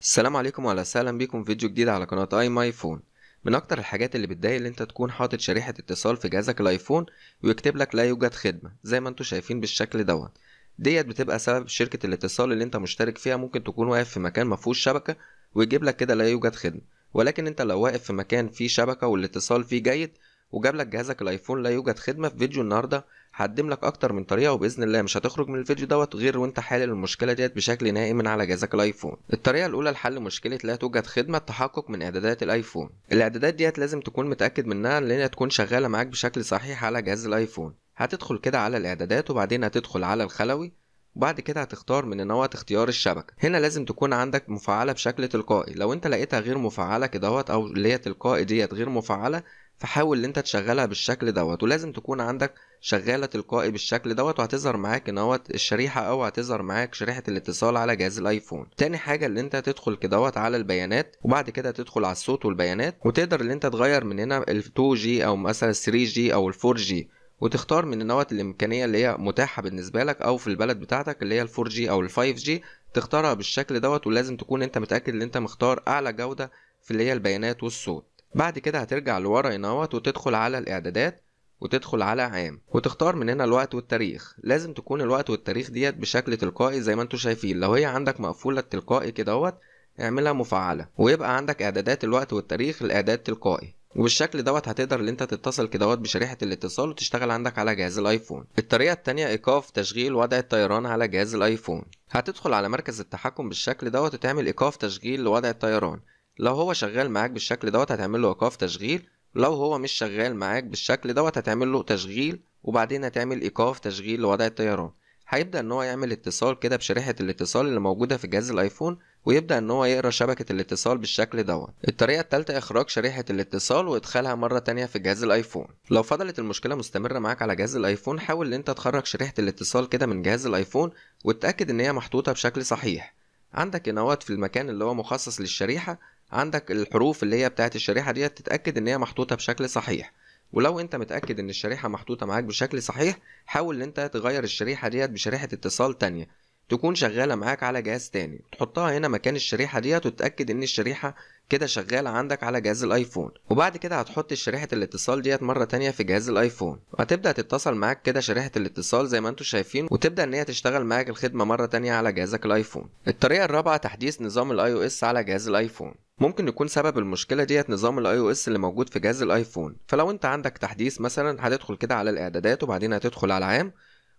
السلام عليكم وعلى سهلا بيكم في فيديو جديد على قناة اي ماي فون من اكتر الحاجات اللي بتضايق ان انت تكون حاطط شريحة اتصال في جهازك الايفون ويكتب لك لا يوجد خدمة زي ما انتوا شايفين بالشكل دوت ديت بتبقى سبب شركة الاتصال اللي انت مشترك فيها ممكن تكون واقف في مكان مفهوش شبكة ويجيب لك كده لا يوجد خدمة ولكن انت لو واقف في مكان فيه شبكة والاتصال فيه جيد وجاب لك جهازك الايفون لا يوجد خدمة في فيديو النهاردة هقدم لك اكتر من طريقه وباذن الله مش هتخرج من الفيديو دوت غير وانت حالل المشكله ديت بشكل نهائي من على جهازك الايفون الطريقه الاولى لحل مشكله لا توجد خدمه تحقق من اعدادات الايفون الاعدادات ديت لازم تكون متاكد منها لان تكون شغاله معاك بشكل صحيح على جهاز الايفون هتدخل كده على الاعدادات وبعدين هتدخل على الخلوي وبعد كده هتختار من نوع اختيار الشبكه هنا لازم تكون عندك مفعله بشكل تلقائي لو انت لقيتها غير مفعله كدهوت او اللي هي تلقائي ديت غير مفعله فحاول ان انت تشغلها بالشكل دوت ولازم تكون عندك شغاله تلقائي بالشكل دوت وهتظهر معاك ان هوت الشريحه او هتظهر معاك شريحه الاتصال على جهاز الايفون تاني حاجه اللي انت تدخل كدوت على البيانات وبعد كده تدخل على الصوت والبيانات وتقدر ان انت تغير من هنا ال 2 جي او مثلا 3 جي او ال 4 جي وتختار من نوت الامكانيه اللي هي متاحه بالنسبه لك او في البلد بتاعتك اللي هي ال 4 جي او ال 5 جي تختارها بالشكل دوت ولازم تكون انت متاكد ان انت مختار اعلى جوده في اللي هي البيانات والصوت بعد كده هترجع لورا ينوت وتدخل على الاعدادات وتدخل على عام وتختار من هنا الوقت والتاريخ لازم تكون الوقت والتاريخ ديت بشكل تلقائي زي ما انتم شايفين لو هي عندك مقفوله تلقائي كدهوت اعملها مفعله ويبقى عندك اعدادات الوقت والتاريخ الاعداد تلقائي وبالشكل دوت هتقدر ان انت تتصل كدهوت بشريحه الاتصال وتشتغل عندك على جهاز الايفون الطريقه الثانيه ايقاف تشغيل وضع الطيران على جهاز الايفون هتدخل على مركز التحكم بالشكل دوت وتعمل ايقاف تشغيل لوضع الطيران لو هو شغال معاك بالشكل دوت هتعمل له ايقاف تشغيل لو هو مش شغال معاك بالشكل دوت هتعمل له تشغيل وبعدين هتعمل ايقاف تشغيل لوضع الطيران هيبدا ان هو يعمل اتصال كده بشريحه الاتصال اللي موجوده في جهاز الايفون ويبدا ان هو يقرا شبكه الاتصال بالشكل دوت الطريقه الثالثه اخراج شريحه الاتصال وادخالها مره تانية في جهاز الايفون لو فضلت المشكله مستمره معاك على جهاز الايفون حاول ان انت تخرج شريحه الاتصال كده من جهاز الايفون وتاكد ان هي محطوطه بشكل صحيح عندك قنوات في المكان اللي هو مخصص للشريحه عندك الحروف اللي هي بتاعت الشريحة ديت تتأكد إن هي محطوطة بشكل صحيح ولو انت متأكد ان الشريحة محطوطة معاك بشكل صحيح حاول ان انت تغير الشريحة ديت بشريحة اتصال تانية تكون شغالة معاك على جهاز تاني تحطها هنا مكان الشريحة ديت وتتأكد ان الشريحة كده شغالة عندك على جهاز الايفون وبعد كده هتحط شريحة الاتصال ديت مرة تانية في جهاز الايفون وهتبدأ تتصل معاك كده شريحة الاتصال زي ما انتم شايفين وتبدأ ان هي تشتغل معاك الخدمة مرة تانية على جهازك الايفون الطريقة الرابعة تحديث نظام الاي او اس على جهاز الايفون ممكن يكون سبب المشكله ديت نظام الاي او اس اللي موجود في جهاز الايفون فلو انت عندك تحديث مثلا هتدخل كده على الاعدادات وبعدين هتدخل على عام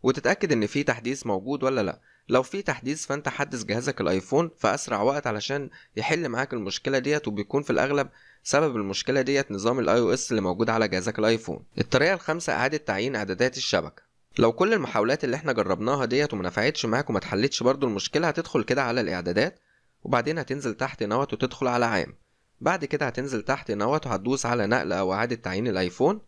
وتتاكد ان في تحديث موجود ولا لا لو في تحديث فانت حدث جهازك الايفون في اسرع وقت علشان يحل معاك المشكله ديت وبيكون في الاغلب سبب المشكله ديت نظام الاي او اس اللي موجود على جهازك الايفون الطريقه الخامسه اعاده تعيين اعدادات الشبكه لو كل المحاولات اللي احنا جربناها ديت وما نفعتش معاك وما اتحلتش برضو المشكله هتدخل كده على الاعدادات وبعدين هتنزل تحت نوت وتدخل على عام بعد كده هتنزل تحت نوت وهتدوس على نقل أو إعادة تعيين الأيفون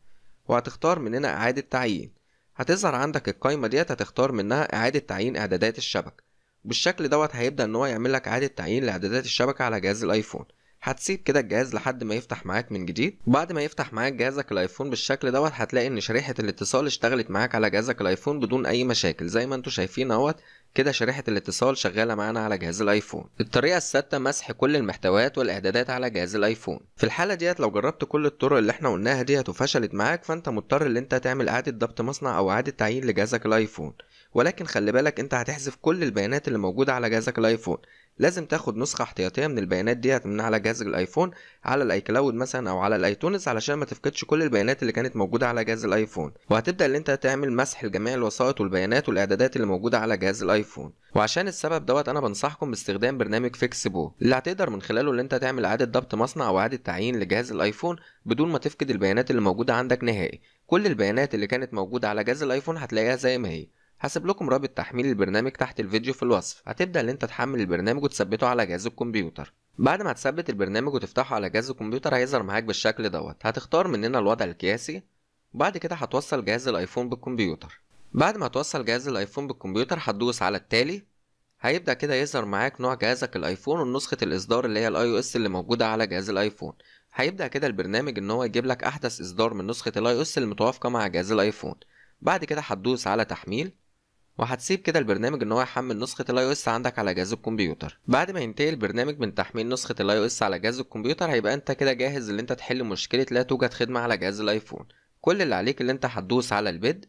وهتختار مننا إعادة تعيين هتظهر عندك القايمة ديت هتختار منها إعادة تعيين إعدادات الشبكة بالشكل دوت هيبدأ إن هو يعمل لك إعادة تعيين لإعدادات الشبكة على جهاز الأيفون هتسيب كده الجهاز لحد ما يفتح معاك من جديد وبعد ما يفتح معاك جهازك الايفون بالشكل دوت هتلاقي ان شريحه الاتصال اشتغلت معاك على جهازك الايفون بدون اي مشاكل زي ما انتم شايفين اهوت كده شريحة الاتصال شغالة معانا على جهاز الايفون الطريقة السادسة مسح كل المحتويات والاعدادات على جهاز الايفون في الحالة ديت لو جربت كل الطرق اللي احنا قلناها ديت وفشلت معاك فانت مضطر ان انت تعمل اعادة ضبط مصنع او اعادة تعيين لجهازك الايفون ولكن خلي بالك انت هتحذف كل البيانات اللي موجودة على جهازك الايفون لازم تاخد نسخه احتياطيه من البيانات ديت من على جهاز الايفون على الاي كلاود مثلا او على الايتونز علشان ما تفقدش كل البيانات اللي كانت موجوده على جهاز الايفون وهتبدا ان انت تعمل مسح لجميع الوسائط والبيانات والاعدادات اللي موجوده على جهاز الايفون وعشان السبب دوت انا بنصحكم باستخدام برنامج فيكس بو اللي هتقدر من خلاله ان انت تعمل اعاده ضبط مصنع او اعاده تعيين لجهاز الايفون بدون ما تفقد البيانات اللي موجوده عندك نهائي كل البيانات اللي كانت موجوده على جهاز الايفون هتلاقيها زي ما هي هسيب لكم رابط تحميل البرنامج تحت الفيديو في الوصف هتبدا ان انت تحمل البرنامج وتثبته على جهاز الكمبيوتر بعد ما تثبت البرنامج وتفتحه على جهاز الكمبيوتر هيظهر معاك بالشكل دوت هتختار مننا الوضع القياسي وبعد كده هتوصل جهاز الايفون بالكمبيوتر بعد ما توصل جهاز الايفون بالكمبيوتر هتدوس على التالي هيبدا كده يظهر معاك نوع جهازك الايفون ونسخه الاصدار اللي هي الاي او اس اللي موجوده على جهاز الايفون هيبدا كده البرنامج ان هو يجيب لك احدث اصدار من نسخه الاي او اس المتوافقه مع جهاز الايفون بعد كده هتدوس على تحميل وهتسيب كده البرنامج ان هو يحمل نسخه الاي او اس عندك على جهاز الكمبيوتر بعد ما ينتهي البرنامج من تحميل نسخه الاي او اس على جهاز الكمبيوتر هيبقى انت كده جاهز ان انت تحل مشكله لا توجد خدمه على جهاز الايفون كل اللي عليك اللي انت هتدوس على البيد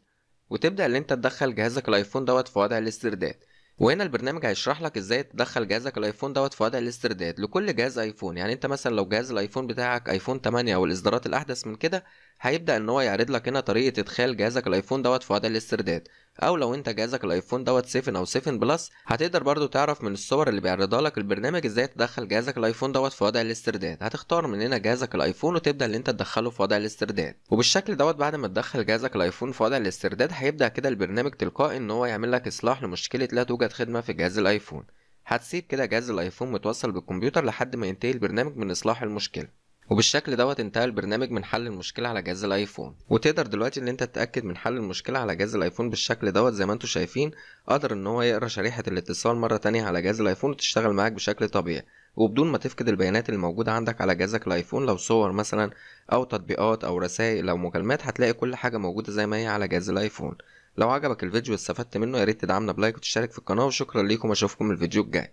وتبدا ان انت تدخل جهازك الايفون دوت في وضع الاسترداد وهنا البرنامج هيشرح لك ازاي تدخل جهازك الايفون دوت في وضع الاسترداد لكل جهاز ايفون يعني انت مثلا لو جهاز الايفون بتاعك ايفون 8 او الاصدارات الاحدث من كده هيبدا ان هو يعرض لك هنا طريقه ادخال جهازك الايفون دوت في وضع الاسترداد او لو انت جهازك الايفون دوت 7 او 7 بلس هتقدر برضو تعرف من الصور اللي بيعرضها لك البرنامج ازاي تدخل جهازك الايفون دوت في وضع الاسترداد هتختار من هنا جهازك الايفون وتبدا ان انت تدخله في وضع الاسترداد وبالشكل دوت بعد ما تدخل جهازك الايفون في وضع الاسترداد هيبدا كده البرنامج تلقائي ان هو يعمل لك اصلاح لمشكله لا توجد خدمه في جهاز الايفون هتسيب كده جهاز الايفون متوصل بالكمبيوتر لحد ما ينتهي البرنامج من اصلاح المشكله وبالشكل دوت انتهى البرنامج من حل المشكله على جهاز الايفون وتقدر دلوقتي ان انت تتاكد من حل المشكله على جهاز الايفون بالشكل دوت زي ما انتم شايفين قدر ان هو يقرا شريحه الاتصال مره تانية على جهاز الايفون وتشتغل معاك بشكل طبيعي وبدون ما تفقد البيانات اللي موجودة عندك على جهازك الايفون لو صور مثلا او تطبيقات او رسائل او مكالمات هتلاقي كل حاجة موجودة زي ما هي على جهاز الايفون لو عجبك الفيديو واستفدت منه ياريت تدعمنا بلايك وتشترك في القناة وشكرا ليكم اشوفكم الفيديو الجاي